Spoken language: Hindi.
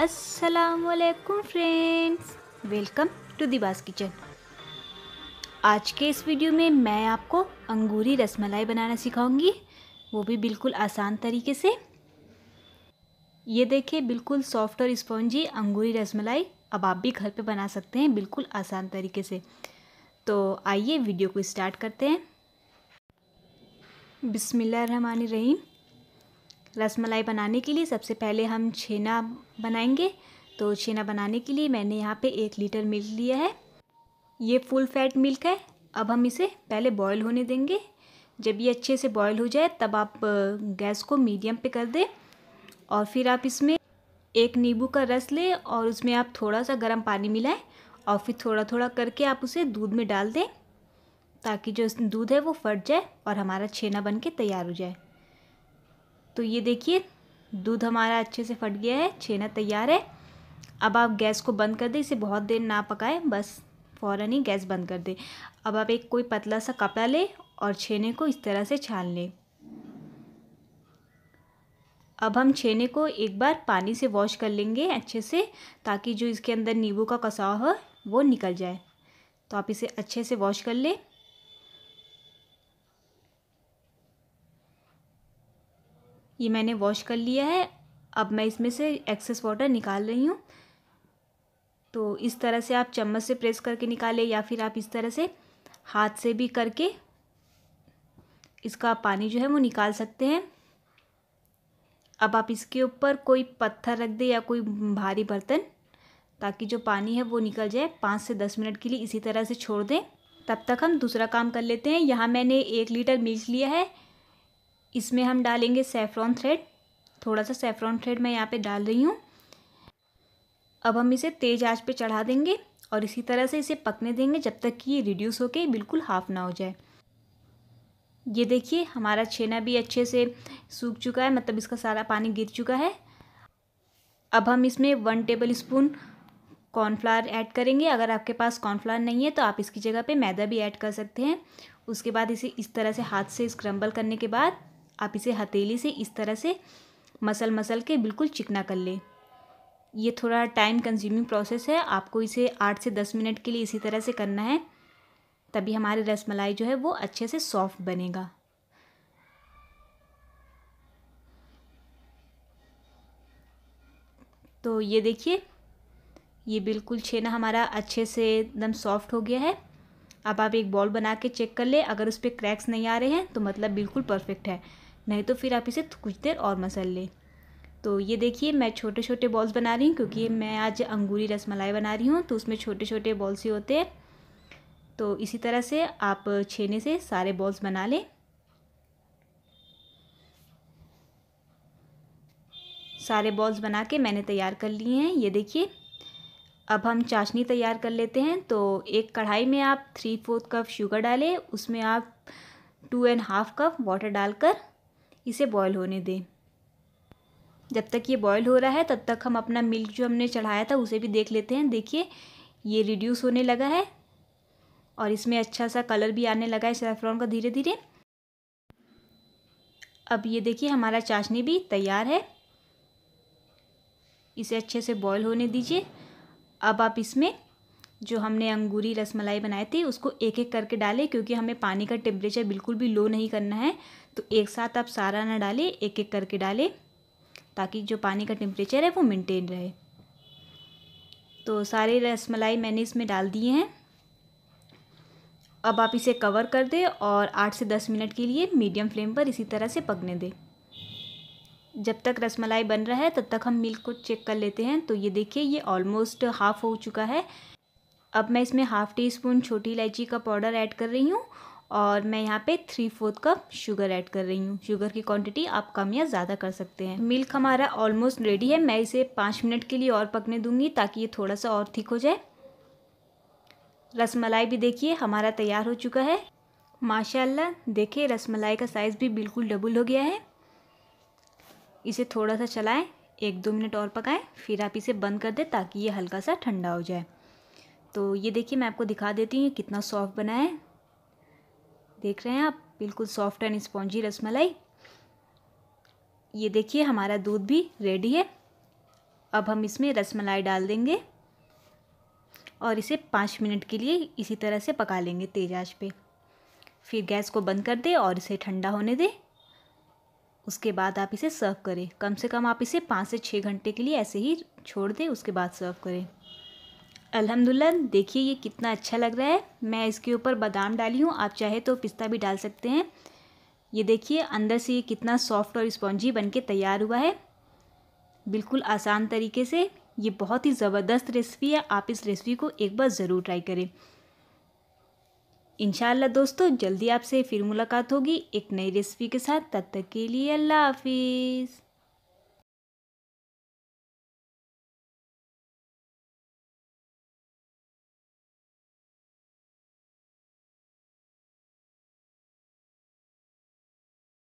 असलकुम friends welcome to Dibas kitchen आज के इस वीडियो में मैं आपको अंगूरी रसमलाई बनाना सिखाऊंगी वो भी बिल्कुल आसान तरीके से ये देखिए बिल्कुल सॉफ्ट और स्पॉन्जी अंगूरी रसमलाई अब आप भी घर पे बना सकते हैं बिल्कुल आसान तरीके से तो आइए वीडियो को स्टार्ट करते हैं बिसमिल्ल रहीम रसमलाई बनाने के लिए सबसे पहले हम छेना बनाएंगे तो छेना बनाने के लिए मैंने यहाँ पे एक लीटर मिल्क लिया है ये फुल फैट मिल्क है अब हम इसे पहले बॉयल होने देंगे जब ये अच्छे से बॉयल हो जाए तब आप गैस को मीडियम पे कर दें और फिर आप इसमें एक नींबू का रस लें और उसमें आप थोड़ा सा गर्म पानी मिलाएं और फिर थोड़ा थोड़ा करके आप उसे दूध में डाल दें ताकि जो दूध है वो फट जाए और हमारा छेना बन के तैयार हो जाए तो ये देखिए दूध हमारा अच्छे से फट गया है छेना तैयार है अब आप गैस को बंद कर दें इसे बहुत देर ना पकाएं बस फ़ौर ही गैस बंद कर दें अब आप एक कोई पतला सा कपड़ा लें और छेने को इस तरह से छान लें अब हम छेने को एक बार पानी से वॉश कर लेंगे अच्छे से ताकि जो इसके अंदर नींबू का कसाव हो वो निकल जाए तो आप इसे अच्छे से वॉश कर लें ये मैंने वॉश कर लिया है अब मैं इसमें से एक्सेस वाटर निकाल रही हूँ तो इस तरह से आप चम्मच से प्रेस करके निकालें या फिर आप इस तरह से हाथ से भी करके इसका पानी जो है वो निकाल सकते हैं अब आप इसके ऊपर कोई पत्थर रख दें या कोई भारी बर्तन ताकि जो पानी है वो निकल जाए पाँच से दस मिनट के लिए इसी तरह से छोड़ दें तब तक हम दूसरा काम कर लेते हैं यहाँ मैंने एक लीटर मिर्च लिया है इसमें हम डालेंगे सेफ्रॉन थ्रेड थोड़ा सा सेफ्रॉन थ्रेड मैं यहाँ पे डाल रही हूँ अब हम इसे तेज़ आंच पे चढ़ा देंगे और इसी तरह से इसे पकने देंगे जब तक कि ये रिड्यूस होके बिल्कुल हाफ़ ना हो जाए ये देखिए हमारा छेना भी अच्छे से सूख चुका है मतलब इसका सारा पानी गिर चुका है अब हम इसमें one tablespoon cornflour add करेंगे अगर आपके पास कॉर्नफ्लावर नहीं है तो आप इसकी जगह पे मैदा भी ऐड कर सकते हैं उसके बाद इसे इस तरह से हाथ से स्क्रम्बल करने के बाद आप इसे हथेली से इस तरह से मसल मसल के बिल्कुल चिकना कर लें ये थोड़ा टाइम कंज्यूमिंग प्रोसेस है आपको इसे आठ से दस मिनट के लिए इसी तरह से करना है तभी हमारी रसमलाई जो है वो अच्छे से सॉफ्ट बनेगा तो ये देखिए ये बिल्कुल छेना हमारा अच्छे से एकदम सॉफ्ट हो गया है अब आप एक बॉल बना के चेक कर ले अगर उस पर क्रैक्स नहीं आ रहे हैं तो मतलब बिल्कुल परफेक्ट है नहीं तो फिर आप इसे कुछ देर और मसल लें तो ये देखिए मैं छोटे छोटे बॉल्स बना रही हूँ क्योंकि मैं आज अंगूरी रसमलाई बना रही हूँ तो उसमें छोटे छोटे बॉल्स ही होते हैं तो इसी तरह से आप छेने से सारे बॉल्स बना लें सारे बॉल्स बना के मैंने तैयार कर लिए हैं ये देखिए अब हम चाशनी तैयार कर लेते हैं तो एक कढ़ाई में आप थ्री फोर्थ कप शुगर डालें उसमें आप two and half cup water डालकर इसे बॉयल होने दें जब तक ये बॉयल हो रहा है तब तक हम अपना मिल्क जो हमने चढ़ाया था उसे भी देख लेते हैं देखिए ये रिड्यूस होने लगा है और इसमें अच्छा सा कलर भी आने लगा है सेफ्रॉन का धीरे धीरे अब ये देखिए हमारा चाशनी भी तैयार है इसे अच्छे से बॉयल होने दीजिए अब आप इसमें जो हमने अंगूरी रसमलाई बनाए थे उसको एक एक करके डालें क्योंकि हमें पानी का टेम्परेचर बिल्कुल भी लो नहीं करना है तो एक साथ आप सारा ना डालें एक एक करके डालें ताकि जो पानी का टेम्परेचर है वो मेंटेन रहे तो सारे रसमलाई मैंने इसमें डाल दिए हैं अब आप इसे कवर कर दें और आठ से दस मिनट के लिए मीडियम फ्लेम पर इसी तरह से पकने दें जब तक रसमलाई बन रहा है तब तक हम मिल्क को चेक कर लेते हैं तो ये देखिए ये ऑलमोस्ट हाफ़ हो चुका है अब मैं इसमें हाफ़ टी स्पून छोटी इलायची का पाउडर ऐड कर रही हूँ और मैं यहाँ पे three fourth cup sugar add कर रही हूँ शुगर की क्वांटिटी आप कम या ज़्यादा कर सकते हैं मिल्क हमारा ऑलमोस्ट रेडी है मैं इसे पाँच मिनट के लिए और पकने दूंगी ताकि ये थोड़ा सा और ठीक हो जाए रसमलाई भी देखिए हमारा तैयार हो चुका है माशाला देखिए रसमलाई का साइज़ भी बिल्कुल डबल हो गया है इसे थोड़ा सा चलाएँ एक दो मिनट और पकाएँ फिर आप इसे बंद कर दें ताकि ये हल्का सा ठंडा हो जाए तो ये देखिए मैं आपको दिखा देती हूँ ये कितना सॉफ्ट बना है देख रहे हैं आप बिल्कुल सॉफ्ट एंड स्पॉन्जी रसमलाई ये देखिए हमारा दूध भी रेडी है अब हम इसमें रसमलाई डाल देंगे और इसे पाँच मिनट के लिए इसी तरह से पका लेंगे तेज आंच पे फिर गैस को बंद कर दे और इसे ठंडा होने दे उसके बाद आप इसे सर्व करें कम से कम आप इसे पाँच से छः घंटे के लिए ऐसे ही छोड़ दें उसके बाद सर्व करें अल्हम्दुलिल्लाह देखिए ये कितना अच्छा लग रहा है मैं इसके ऊपर बादाम डाली हूँ आप चाहे तो पिस्ता भी डाल सकते हैं ये देखिए अंदर से ये कितना सॉफ्ट और स्पॉन्जी बन के तैयार हुआ है बिल्कुल आसान तरीके से ये बहुत ही ज़बरदस्त रेसिपी है आप इस रेसिपी को एक बार ज़रूर ट्राई करें इनशाला दोस्तों जल्दी आपसे फिर मुलाकात होगी एक नई रेसिपी के साथ तब तक के लिए अल्लाह हाफिज़